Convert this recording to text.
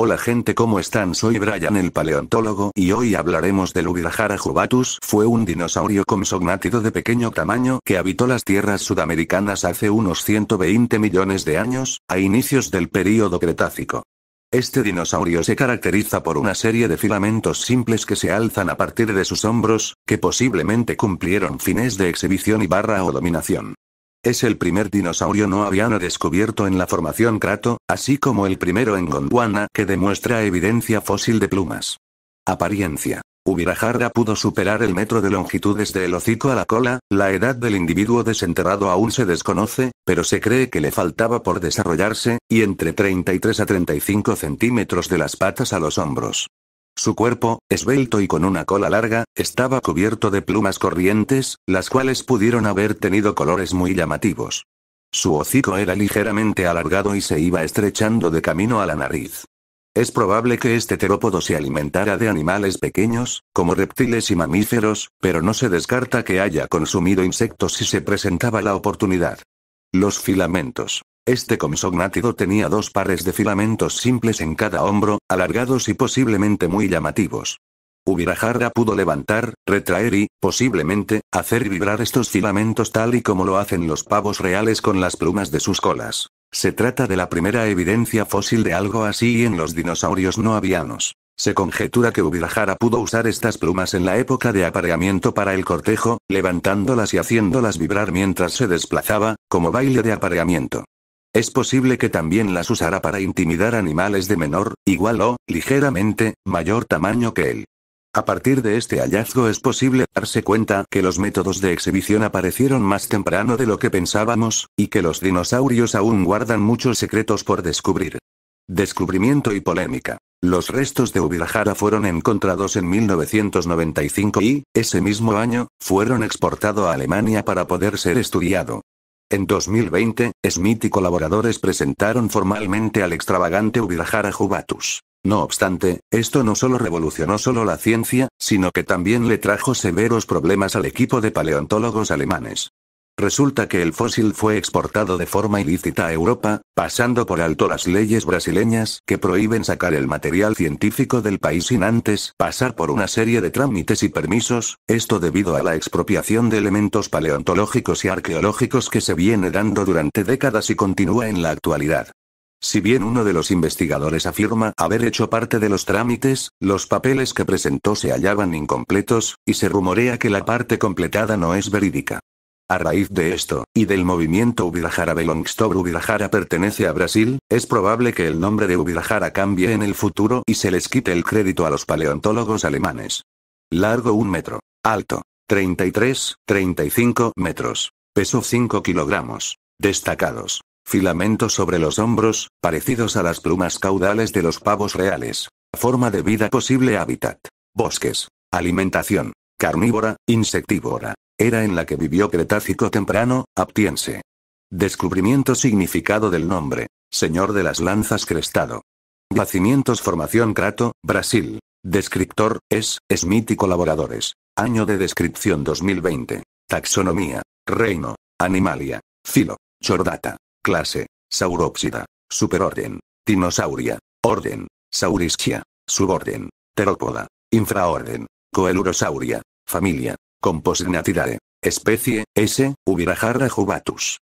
Hola gente, ¿cómo están? Soy Brian el paleontólogo y hoy hablaremos del Ubirajara jubatus. Fue un dinosaurio consognátido de pequeño tamaño que habitó las tierras sudamericanas hace unos 120 millones de años, a inicios del período Cretácico. Este dinosaurio se caracteriza por una serie de filamentos simples que se alzan a partir de sus hombros, que posiblemente cumplieron fines de exhibición y barra o dominación. Es el primer dinosaurio no aviano descubierto en la formación Crato, así como el primero en Gondwana que demuestra evidencia fósil de plumas. Apariencia. Ubirajarda pudo superar el metro de longitud desde el hocico a la cola, la edad del individuo desenterrado aún se desconoce, pero se cree que le faltaba por desarrollarse, y entre 33 a 35 centímetros de las patas a los hombros. Su cuerpo, esbelto y con una cola larga, estaba cubierto de plumas corrientes, las cuales pudieron haber tenido colores muy llamativos. Su hocico era ligeramente alargado y se iba estrechando de camino a la nariz. Es probable que este terópodo se alimentara de animales pequeños, como reptiles y mamíferos, pero no se descarta que haya consumido insectos si se presentaba la oportunidad. Los filamentos este comsognátido tenía dos pares de filamentos simples en cada hombro, alargados y posiblemente muy llamativos. Ubirajara pudo levantar, retraer y, posiblemente, hacer vibrar estos filamentos tal y como lo hacen los pavos reales con las plumas de sus colas. Se trata de la primera evidencia fósil de algo así en los dinosaurios no avianos. Se conjetura que Ubirajara pudo usar estas plumas en la época de apareamiento para el cortejo, levantándolas y haciéndolas vibrar mientras se desplazaba, como baile de apareamiento. Es posible que también las usara para intimidar animales de menor, igual o, ligeramente, mayor tamaño que él. A partir de este hallazgo es posible darse cuenta que los métodos de exhibición aparecieron más temprano de lo que pensábamos, y que los dinosaurios aún guardan muchos secretos por descubrir. Descubrimiento y polémica. Los restos de Ubirajara fueron encontrados en 1995 y, ese mismo año, fueron exportados a Alemania para poder ser estudiado. En 2020, Smith y colaboradores presentaron formalmente al extravagante Ubirajara Jubatus. No obstante, esto no solo revolucionó solo la ciencia, sino que también le trajo severos problemas al equipo de paleontólogos alemanes. Resulta que el fósil fue exportado de forma ilícita a Europa, pasando por alto las leyes brasileñas que prohíben sacar el material científico del país sin antes pasar por una serie de trámites y permisos, esto debido a la expropiación de elementos paleontológicos y arqueológicos que se viene dando durante décadas y continúa en la actualidad. Si bien uno de los investigadores afirma haber hecho parte de los trámites, los papeles que presentó se hallaban incompletos, y se rumorea que la parte completada no es verídica. A raíz de esto, y del movimiento Ubirajara Belongstore Ubirajara pertenece a Brasil, es probable que el nombre de Ubirajara cambie en el futuro y se les quite el crédito a los paleontólogos alemanes. Largo un metro. Alto. 33, 35 metros. Peso 5 kilogramos. Destacados. Filamentos sobre los hombros, parecidos a las plumas caudales de los pavos reales. Forma de vida posible hábitat. Bosques. Alimentación. Carnívora, insectívora era en la que vivió Cretácico temprano, Aptiense. Descubrimiento significado del nombre. Señor de las lanzas crestado. Yacimientos Formación Crato, Brasil. Descriptor, es, Smith y colaboradores. Año de descripción 2020. Taxonomía. Reino. Animalia. Filo. Chordata. Clase. Sauropsida. Superorden. Dinosauria. Orden. Saurischia. Suborden. Terópoda. Infraorden. Coelurosauria. Familia. Composgnatidae, Especie, S. Ubirajarra jubatus.